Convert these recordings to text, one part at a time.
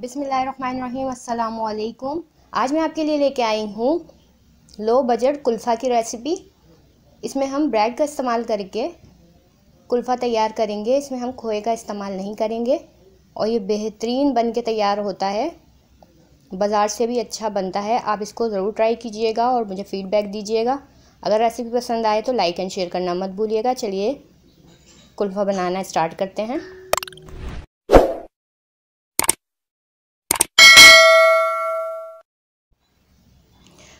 बिसमीम् आज मैं आपके लिए लेके आई हूँ लो बजट कुल्फ़ा की रेसिपी इसमें हम ब्रेड का इस्तेमाल करके कुल्फ़ा तैयार करेंगे इसमें हम खोए का इस्तेमाल नहीं करेंगे और ये बेहतरीन बन के तैयार होता है बाज़ार से भी अच्छा बनता है आप इसको ज़रूर ट्राई कीजिएगा और मुझे फ़ीडबैक दीजिएगा अगर रेसिपी पसंद आए तो लाइक एंड शेयर करना मत भूलिएगा चलिए कुल्फ़ा बनाना स्टार्ट करते हैं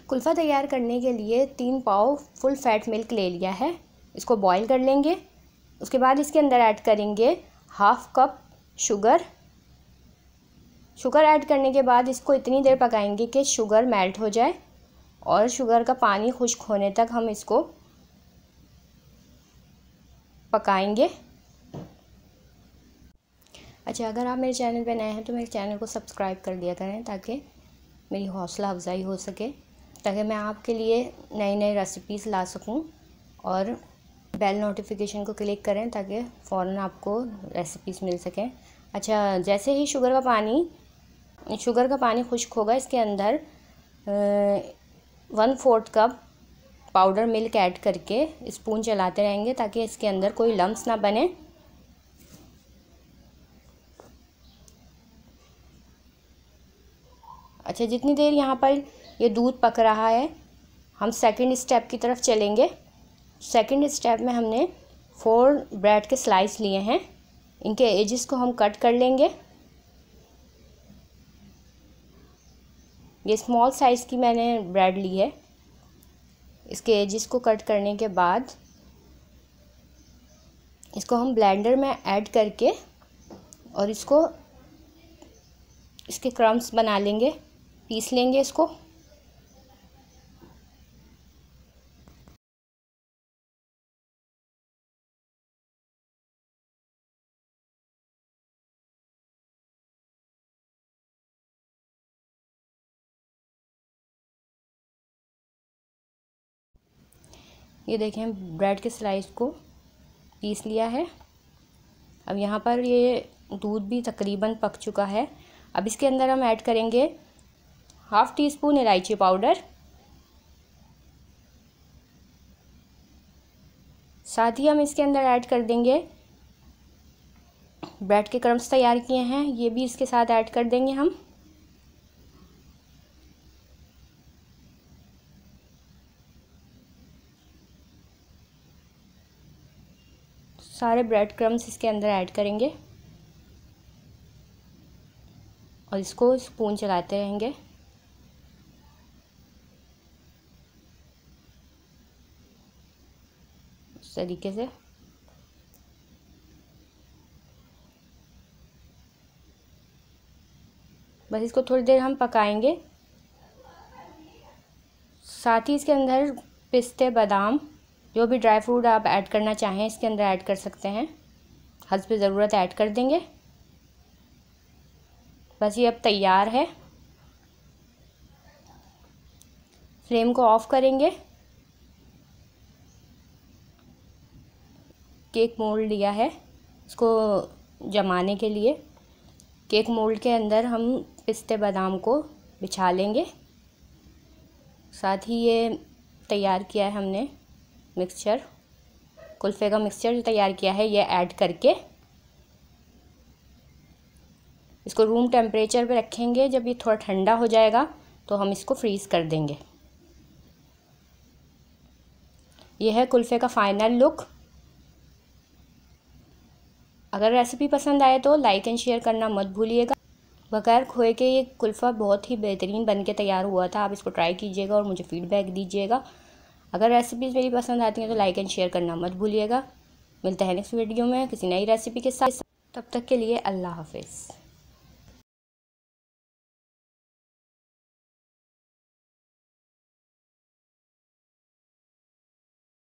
कुल्फ़ा तैयार करने के लिए तीन पाव फुल फैट मिल्क ले लिया है इसको बॉईल कर लेंगे उसके बाद इसके अंदर ऐड करेंगे half cup sugar sugar add करने के बाद इसको इतनी देर पकाएंगे कि शुगर मेल्ट हो जाए और शुगर का पानी खुश्क होने तक हम इसको पकाएंगे अच्छा अगर आप मेरे चैनल पर नए हैं तो मेरे चैनल को सब्सक्राइब कर दिया करें ताकि मेरी हौसला अफजाई हो सके ताकि मैं आपके लिए नई नई रेसिपीज़ ला सकूं और बेल नोटिफिकेशन को क्लिक करें ताकि फ़ौर आपको रेसिपीज़ मिल सकें अच्छा जैसे ही शुगर का पानी शुगर का पानी खुश्क होगा इसके अंदर one fourth cup powder milk add करके स्पून चलाते रहेंगे ताकि इसके अंदर कोई लम्स ना बने अच्छा जितनी देर यहाँ पर ये दूध पक रहा है हम सेकंड स्टेप की तरफ चलेंगे सेकंड स्टेप में हमने फोर ब्रेड के स्लाइस लिए हैं इनके एजेस को हम कट कर लेंगे ये स्मॉल साइज़ की मैंने ब्रेड ली है इसके एजेस को कट करने के बाद इसको हम ब्लेंडर में ऐड करके और इसको इसके क्रम्स बना लेंगे पीस लेंगे इसको ये देखें ब्रेड के स्लाइस को पीस लिया है अब यहाँ पर ये दूध भी तकरीबन पक चुका है अब इसके अंदर हम ऐड करेंगे हाफ़ टी स्पून इलायची पाउडर साथ ही हम इसके अंदर ऐड कर देंगे ब्रेड के क्रम्स तैयार किए हैं ये भी इसके साथ ऐड कर देंगे हम सारे ब्रेड क्रम्स इसके अंदर ऐड करेंगे और इसको स्पून चलाते रहेंगे इस तरीके से बस इसको थोड़ी देर हम पकाएंगे साथ ही इसके अंदर पिस्ते बादाम जो भी ड्राई फ्रूट आप ऐड करना चाहें इसके अंदर ऐड कर सकते हैं हज हंसब ज़रूरत ऐड कर देंगे बस ये अब तैयार है फ्लेम को ऑफ़ करेंगे केक मोल्ड लिया है उसको जमाने के लिए केक मोल्ड के अंदर हम पिस्ते बादाम को बिछा लेंगे साथ ही ये तैयार किया है हमने मिक्सचर कुल्फ़े का मिक्सचर जो तैयार किया है ये ऐड करके इसको रूम टेम्परेचर पे रखेंगे जब ये थोड़ा ठंडा हो जाएगा तो हम इसको फ्रीज़ कर देंगे यह है कुल्फ़े का फ़ाइनल लुक अगर रेसिपी पसंद आए तो लाइक एंड शेयर करना मत भूलिएगा बगैर खोए के ये कुल्फ़ा बहुत ही बेहतरीन बनके तैयार हुआ था आप इसको ट्राई कीजिएगा और मुझे फ़ीडबैक दीजिएगा अगर रेसिपीज़ मेरी पसंद आती हैं तो लाइक एंड शेयर करना मत भूलिएगा मिलते हैं नेक्स्ट वीडियो में किसी नई रेसिपी के साथ तब तक के लिए अल्लाह हाफिज़